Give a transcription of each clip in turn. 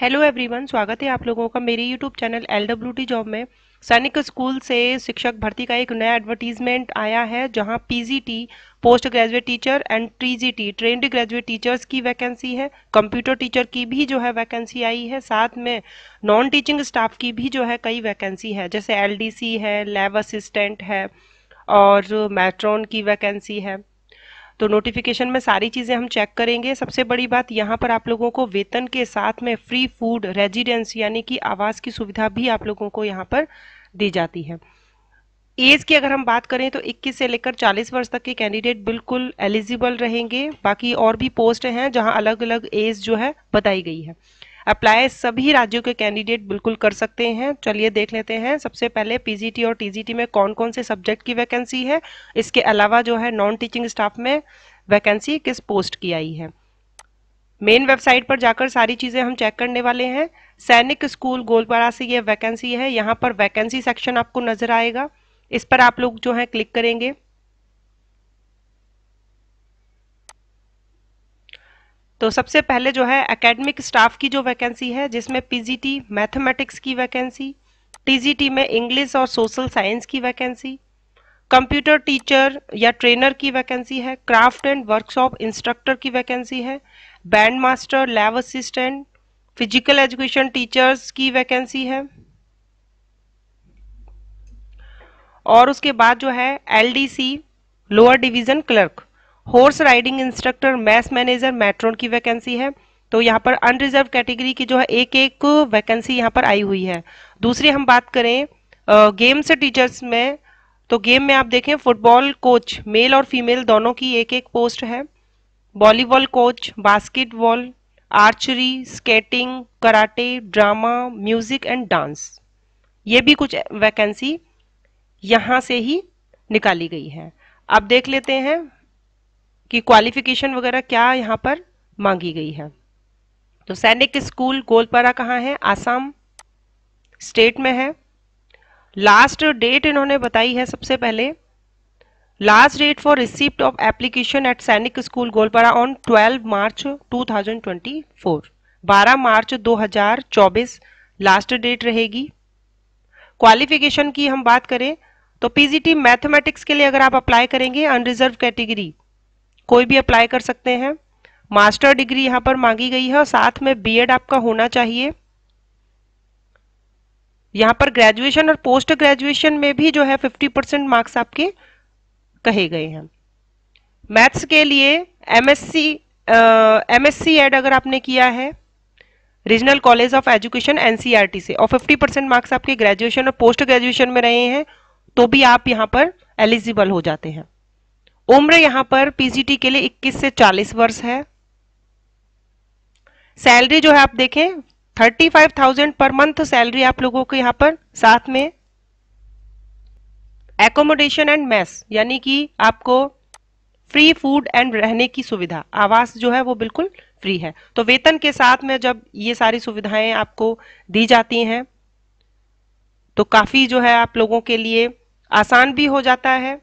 hello everyone स्वागत है आप लोगों का मेरे YouTube channel L W T job में सैनिक स्कूल से शिक्षक भर्ती का एक नया एडवर्टीजमेंट आया है जहां PGT post graduate teacher and TGT trained graduate teachers की वैकेंसी है कंप्यूटर टीचर की भी जो है वैकेंसी आई है साथ में नॉन टीचिंग स्टाफ की भी जो है कई वैकेंसी है जैसे एल है लैब असिस्टेंट है और मैट्रॉन की वैकेंसी है तो नोटिफिकेशन में सारी चीज़ें हम चेक करेंगे सबसे बड़ी बात यहाँ पर आप लोगों को वेतन के साथ में फ्री फूड रेजिडेंस यानी कि आवास की सुविधा भी आप लोगों को यहाँ पर दी जाती है एज की अगर हम बात करें तो 21 से लेकर 40 वर्ष तक के कैंडिडेट बिल्कुल एलिजिबल रहेंगे बाकी और भी पोस्ट हैं जहां अलग अलग एज जो है बताई गई है अप्लाई सभी राज्यों के कैंडिडेट बिल्कुल कर सकते हैं चलिए देख लेते हैं सबसे पहले पीजीटी और टीजीटी में कौन कौन से सब्जेक्ट की वैकेंसी है इसके अलावा जो है नॉन टीचिंग स्टाफ में वैकेंसी किस पोस्ट की आई है मेन वेबसाइट पर जाकर सारी चीज़ें हम चेक करने वाले हैं सैनिक स्कूल गोलपारा से ये वैकेंसी है यहाँ पर वैकेंसी सेक्शन आपको नजर आएगा इस पर आप लोग जो है क्लिक करेंगे तो सबसे पहले जो है एकेडमिक स्टाफ की जो वैकेंसी है जिसमें पीजीटी मैथमेटिक्स की वैकेंसी टीजीटी में इंग्लिश और सोशल साइंस की वैकेंसी कंप्यूटर टीचर या ट्रेनर की वैकेंसी है क्राफ्ट एंड वर्कशॉप इंस्ट्रक्टर की वैकेंसी है band master lab assistant physical education teachers की वैकेंसी है और उसके बाद जो है LDC lower division clerk horse riding instructor mess manager matron की वैकेंसी है तो यहाँ पर अनरिजर्व कैटेगरी की जो है एक एक वैकेंसी यहाँ पर आई हुई है दूसरी हम बात करें गेम्स टीचर्स में तो गेम में आप देखें फुटबॉल कोच मेल और फीमेल दोनों की एक एक पोस्ट है volleyball coach basketball archery skating karate drama music and dance ये भी कुछ वैकेंसी यहाँ से ही निकाली गई है अब देख लेते हैं कि क्वालिफिकेशन वगैरह क्या यहाँ पर मांगी गई है तो सैनिक स्कूल गोलपारा कहाँ है आसाम स्टेट में है लास्ट डेट इन्होंने बताई है सबसे पहले last date for receipt of application at Sainik School Goalpara on 12 March 2024 12 March 2024 last date रहेगी क्वालिफिकेशन की हम बात करें तो पीजीटी मैथमेटिक्स के लिए अगर आप अप्लाई करेंगे अनरिजर्व कैटेगरी कोई भी अप्लाई कर सकते हैं मास्टर डिग्री यहां पर मांगी गई है और साथ में बीएड आपका होना चाहिए यहां पर ग्रेजुएशन और पोस्ट ग्रेजुएशन में भी जो है 50 परसेंट मार्क्स आपके कहे गए हैं मैथ्स के लिए एमएससी एमएससी एड अगर आपने किया है regional college of education NCERT से और 50 परसेंट मार्क्स आपके ग्रेजुएशन और पोस्ट ग्रेजुएशन में रहे हैं तो भी आप यहां पर एलिजिबल हो जाते हैं उम्र यहां पर पीजीटी के लिए 21 से 40 वर्ष है सैलरी जो है आप देखें 35,000 पर मंथ सैलरी आप लोगों को यहां पर साथ में एकोमोडेशन एंड मैस यानी कि आपको फ्री फूड एंड रहने की सुविधा आवास जो है वो बिल्कुल फ्री है तो वेतन के साथ में जब ये सारी सुविधाएं आपको दी जाती हैं तो काफ़ी जो है आप लोगों के लिए आसान भी हो जाता है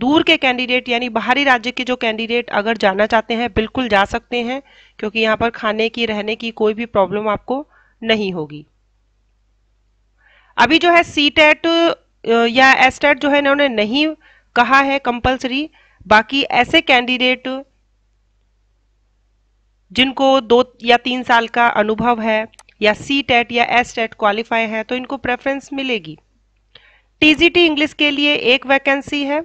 दूर के कैंडिडेट यानी बाहरी राज्य के जो कैंडिडेट अगर जाना चाहते हैं बिल्कुल जा सकते हैं क्योंकि यहाँ पर खाने की रहने की कोई भी प्रॉब्लम आपको नहीं होगी अभी जो है सी टेट e या एस टेट e जो है इन्होंने नहीं कहा है कंपलसरी बाकी ऐसे कैंडिडेट जिनको दो या तीन साल का अनुभव है या सी टेट e या एस टेट क्वालिफाई है तो इनको प्रेफरेंस मिलेगी टीजीटी इंग्लिश के लिए एक वैकेंसी है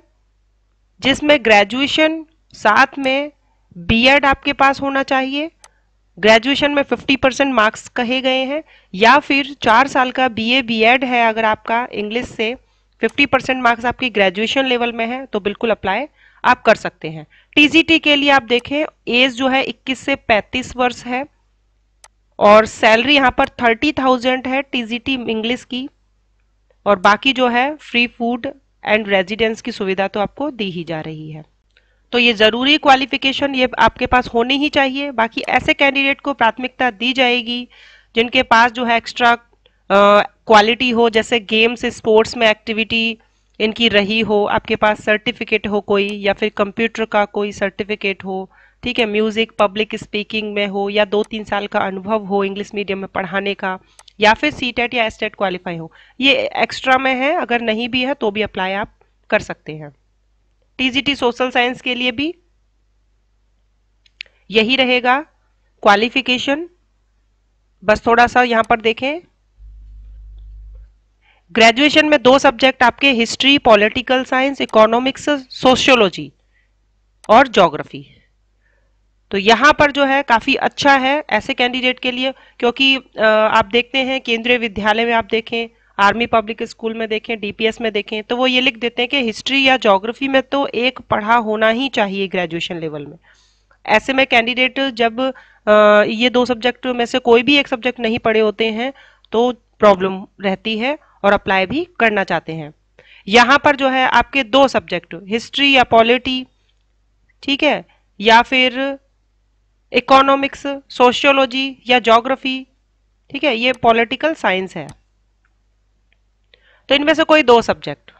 जिसमें ग्रेजुएशन साथ में बीएड आपके पास होना चाहिए ग्रेजुएशन में 50 परसेंट मार्क्स कहे गए हैं या फिर चार साल का बीए बीएड है अगर आपका इंग्लिश से 50 परसेंट मार्क्स आपकी ग्रेजुएशन लेवल में है तो बिल्कुल अप्लाई आप कर सकते हैं टीजीटी के लिए आप देखें एज जो है 21 से 35 वर्ष है और सैलरी यहाँ पर 30,000 है टीजीटी इंग्लिश की और बाकी जो है फ्री फूड एंड रेजिडेंस की सुविधा तो आपको दी ही जा रही है तो ये ज़रूरी क्वालिफिकेशन ये आपके पास होनी ही चाहिए बाकी ऐसे कैंडिडेट को प्राथमिकता दी जाएगी जिनके पास जो है एक्स्ट्रा क्वालिटी हो जैसे गेम्स स्पोर्ट्स में एक्टिविटी इनकी रही हो आपके पास सर्टिफिकेट हो कोई या फिर कंप्यूटर का कोई सर्टिफिकेट हो ठीक है म्यूज़िक पब्लिक स्पीकिंग में हो या दो तीन साल का अनुभव हो इंग्लिश मीडियम में पढ़ाने का या फिर सी टेट e या एस टेट क्वालिफाई हो ये एक्स्ट्रा में है अगर नहीं भी है तो भी अप्लाई आप कर सकते हैं टीजीटी सोशल साइंस के लिए भी यही रहेगा क्वालिफिकेशन बस थोड़ा सा यहां पर देखें ग्रेजुएशन में दो सब्जेक्ट आपके history political science economics sociology और जोग्राफी तो यहाँ पर जो है काफ़ी अच्छा है ऐसे कैंडिडेट के लिए क्योंकि आप देखते हैं केंद्रीय विद्यालय में आप देखें आर्मी पब्लिक स्कूल में देखें डीपीएस में देखें तो वो ये लिख देते हैं कि हिस्ट्री या जोग्राफी में तो एक पढ़ा होना ही चाहिए ग्रेजुएशन लेवल में ऐसे में कैंडिडेट जब ये दो सब्जेक्ट में से कोई भी एक सब्जेक्ट नहीं पढ़े होते हैं तो प्रॉब्लम रहती है और अप्लाई भी करना चाहते हैं यहाँ पर जो है आपके दो सब्जेक्ट हिस्ट्री या पॉलिटी ठीक है या फिर इकोनॉमिक्स सोशियोलॉजी या जोग्राफी ठीक है ये पॉलिटिकल साइंस है तो इनमें से कोई दो सब्जेक्ट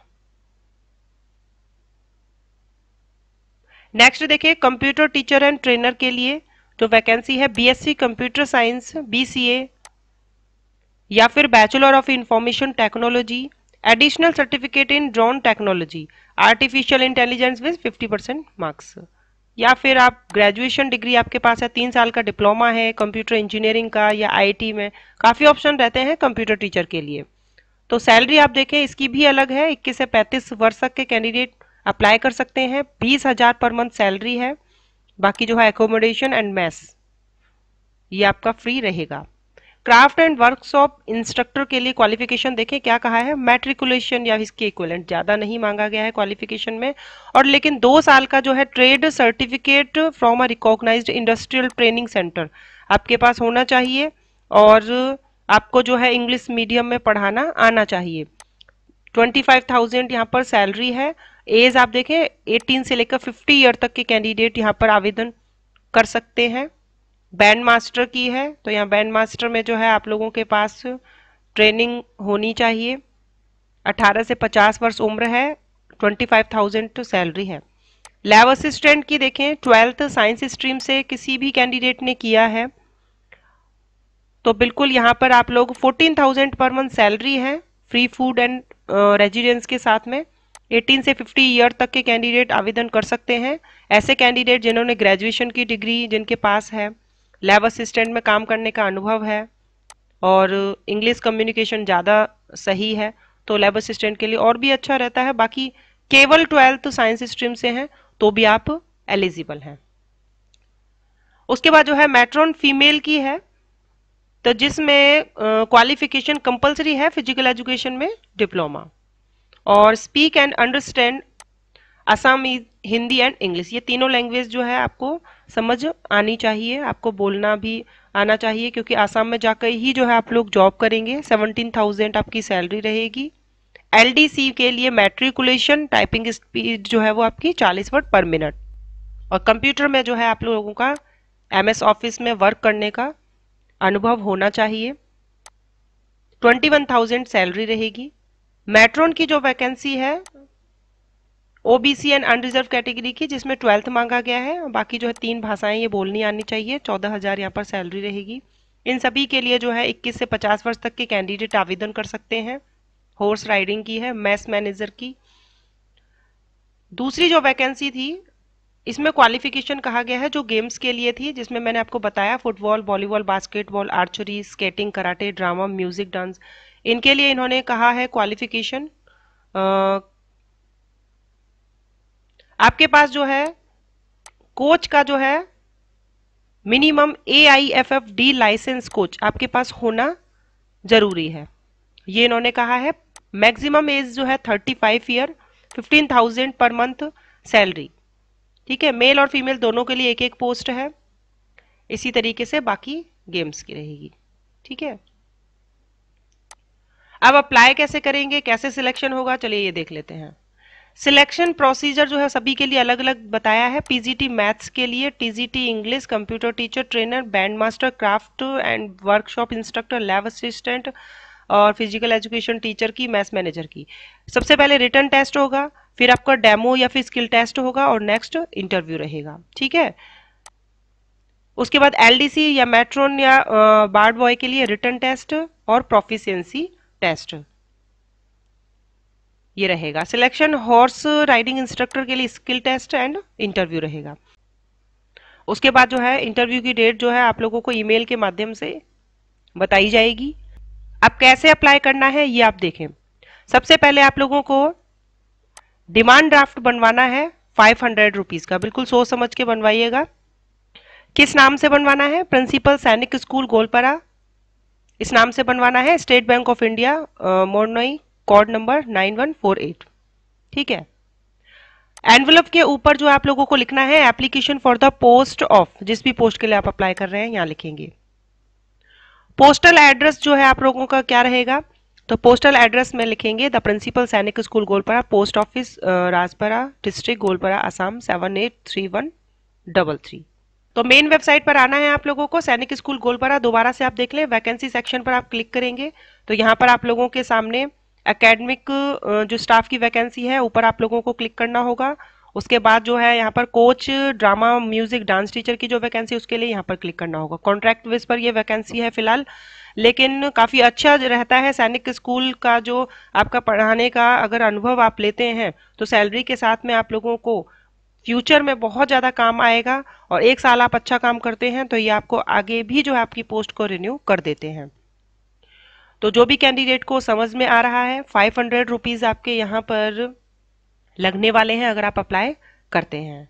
नेक्स्ट देखिए कंप्यूटर टीचर एंड ट्रेनर के लिए जो वैकेंसी है बीएससी कंप्यूटर साइंस बीसीए या फिर bachelor of information technology additional certificate in drone technology artificial intelligence with 50 percent marks या फिर आप ग्रेजुएशन डिग्री आपके पास है तीन साल का डिप्लोमा है कंप्यूटर इंजीनियरिंग का या आईटी में काफ़ी ऑप्शन रहते हैं कंप्यूटर टीचर के लिए तो सैलरी आप देखें इसकी भी अलग है इक्कीस से पैंतीस वर्ष तक के कैंडिडेट अप्लाई कर सकते हैं बीस हज़ार पर मंथ सैलरी है बाकी जो है एकोमोडेशन एंड मैथ ये आपका फ्री रहेगा क्राफ्ट एंड वर्कशॉप इंस्ट्रक्टर के लिए क्वालिफिकेशन देखें क्या कहा है मैट्रिकुलेशन या इसके इक्वलेंट ज़्यादा नहीं मांगा गया है क्वालिफिकेशन में और लेकिन दो साल का जो है trade certificate from a recognise industrial training centre आपके पास होना चाहिए और आपको जो है इंग्लिश मीडियम में पढ़ाना आना चाहिए ट्वेंटी फाइव थाउजेंड यहाँ पर सैलरी है एज आप देखें एटीन से लेकर फिफ्टी ईयर तक के कैंडिडेट यहाँ पर आवेदन कर सकते हैं बैंड मास्टर की है तो यहाँ बैंड मास्टर में जो है आप लोगों के पास ट्रेनिंग होनी चाहिए 18 से 50 वर्ष उम्र है 25,000 सैलरी तो है लैब असिस्टेंट की देखें ट्वेल्थ साइंस स्ट्रीम से किसी भी कैंडिडेट ने किया है तो बिल्कुल यहाँ पर आप लोग 14,000 पर मंथ सैलरी है फ्री फूड एंड रेजिडेंस के साथ में 18 से 50 ईयर तक के कैंडिडेट आवेदन कर सकते हैं ऐसे कैंडिडेट जिन्होंने ग्रेजुएशन की डिग्री जिनके पास है लैब असिस्टेंट में काम करने का अनुभव है और इंग्लिश कम्युनिकेशन ज़्यादा सही है तो लैब असिस्टेंट के लिए और भी अच्छा रहता है बाकी केवल ट्वेल्थ तो साइंस स्ट्रीम से हैं तो भी आप एलिजिबल हैं उसके बाद जो है मैट्रॉन फीमेल की है तो जिसमें क्वालिफिकेशन कंपलसरी है फिजिकल एजुकेशन में डिप्लोमा और speak and understand Assamese Hindi and English ये तीनों लैंग्वेज जो है आपको समझ आनी चाहिए आपको बोलना भी आना चाहिए क्योंकि आसाम में जाकर ही जो है आप लोग जॉब करेंगे सेवनटीन थाउजेंड आपकी सैलरी रहेगी एल के लिए मेट्रिकुलेशन टाइपिंग स्पीड जो है वो आपकी चालीस वर्ड पर मिनट और कंप्यूटर में जो है आप लोगों का एम ऑफिस में वर्क करने का अनुभव होना चाहिए ट्वेंटी वन थाउजेंड सैलरी रहेगी मेट्रोन की जो वैकेंसी है ओबीसी एंड अनरिजर्व कैटेगरी की जिसमें ट्वेल्थ मांगा गया है बाकी जो है तीन भाषाएं ये बोलनी आनी चाहिए चौदह हज़ार यहाँ पर सैलरी रहेगी इन सभी के लिए जो है इक्कीस से पचास वर्ष तक के कैंडिडेट आवेदन कर सकते हैं हॉर्स राइडिंग की है मैस मैनेजर की दूसरी जो वैकेंसी थी इसमें क्वालिफिकेशन कहा गया है जो गेम्स के लिए थी जिसमें मैंने आपको बताया football volleyball basketball archery skating karate drama music dance इनके लिए इन्होंने कहा है क्वालिफिकेशन आपके पास जो है कोच का जो है minimum A I F F D licence coach आपके पास होना जरूरी है ये इन्होंने कहा है मैक्सिमम एज जो है thirty five year fifteen thousand पर मंथ सैलरी ठीक है मेल और फीमेल दोनों के लिए एक एक पोस्ट है इसी तरीके से बाकी गेम्स की रहेगी ठीक है अब अप्लाई कैसे करेंगे कैसे सिलेक्शन होगा चलिए ये देख लेते हैं सिलेक्शन प्रोसीजर जो है सभी के लिए अलग अलग बताया है पीजीटी मैथ्स के लिए TGT English computer teacher trainer band master craft and workshop instructor lab assistant और फिजिकल एजुकेशन टीचर की मैथ्स मैनेजर की सबसे पहले रिटर्न टेस्ट होगा फिर आपका डेमो या फिर स्किल टेस्ट होगा और नेक्स्ट इंटरव्यू रहेगा ठीक है उसके बाद एलडीसी या मेट्रोन या बार्ड बॉय के लिए रिटर्न टेस्ट और प्रोफिशियंसी टेस्ट ये रहेगा सिलेक्शन हॉर्स राइडिंग इंस्ट्रक्टर के लिए स्किल टेस्ट एंड इंटरव्यू रहेगा उसके बाद जो है इंटरव्यू की डेट जो है आप लोगों को ईमेल के माध्यम से बताई जाएगी अब कैसे अप्लाई करना है ये आप देखें सबसे पहले आप लोगों को डिमांड ड्राफ्ट बनवाना है फाइव हंड्रेड रुपीज़ का बिल्कुल सोच समझ के बनवाइएगा किस नाम से बनवाना है प्रिंसिपल सैनिक स्कूल गोलपरा इस नाम से बनवाना है State Bank of India Mornoi code number 9148 ठीक है एनवलप के ऊपर जो आप लोगों को लिखना है application for the post of जिस भी पोस्ट के लिए आप अप्लाई कर रहे हैं यहां लिखेंगे पोस्टल एड्रेस जो है आप लोगों का क्या रहेगा तो पोस्टल एड्रेस में लिखेंगे the principal Sainik School Goalpara post office Rajpara district Goalpara Assam seven eight three one double three तो मेन वेबसाइट पर आना है आप लोगों को सैनिक स्कूल गोलपरा दोबारा से आप देख लें वैकेंसी सेक्शन पर आप क्लिक करेंगे तो यहां पर आप लोगों के सामने एकेडमिक जो स्टाफ की वैकेंसी है ऊपर आप लोगों को क्लिक करना होगा उसके बाद जो है यहाँ पर coach drama music dance teacher की जो वैकेंसी उसके लिए यहाँ पर क्लिक करना होगा कॉन्ट्रैक्ट बेस पर ये वैकेंसी है फिलहाल लेकिन काफ़ी अच्छा रहता है सैनिक स्कूल का जो आपका पढ़ाने का अगर अनुभव आप लेते हैं तो सैलरी के साथ में आप लोगों को फ्यूचर में बहुत ज़्यादा काम आएगा और एक साल आप अच्छा काम करते हैं तो ये आपको आगे भी जो है आपकी पोस्ट को रिन्यू कर देते हैं तो जो भी कैंडिडेट को समझ में आ रहा है फाइव हंड्रेड रुपीज़ आपके यहाँ पर लगने वाले हैं अगर आप अप्लाई करते हैं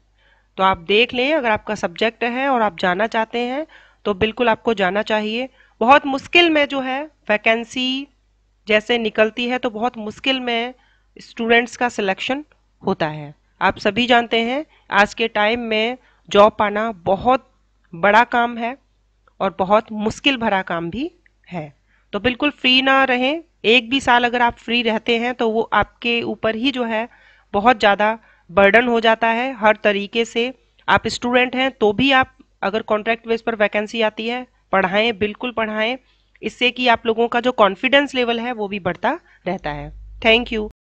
तो आप देख लें अगर आपका सब्जेक्ट है और आप जाना चाहते हैं तो बिल्कुल आपको जाना चाहिए बहुत मुश्किल में जो है वैकेंसी जैसे निकलती है तो बहुत मुश्किल में स्टूडेंट्स का सिलेक्शन होता है आप सभी जानते हैं आज के टाइम में जॉब पाना बहुत बड़ा काम है और बहुत मुश्किल भरा काम भी है तो बिल्कुल फ्री ना रहें एक भी साल अगर आप फ्री रहते हैं तो वो आपके ऊपर ही जो है बहुत ज़्यादा बर्डन हो जाता है हर तरीके से आप स्टूडेंट हैं तो भी आप अगर कॉन्ट्रैक्ट बेस पर वैकेंसी आती है पढ़ाएं बिल्कुल पढ़ाएं इससे कि आप लोगों का जो कॉन्फिडेंस लेवल है वो भी बढ़ता रहता है थैंक यू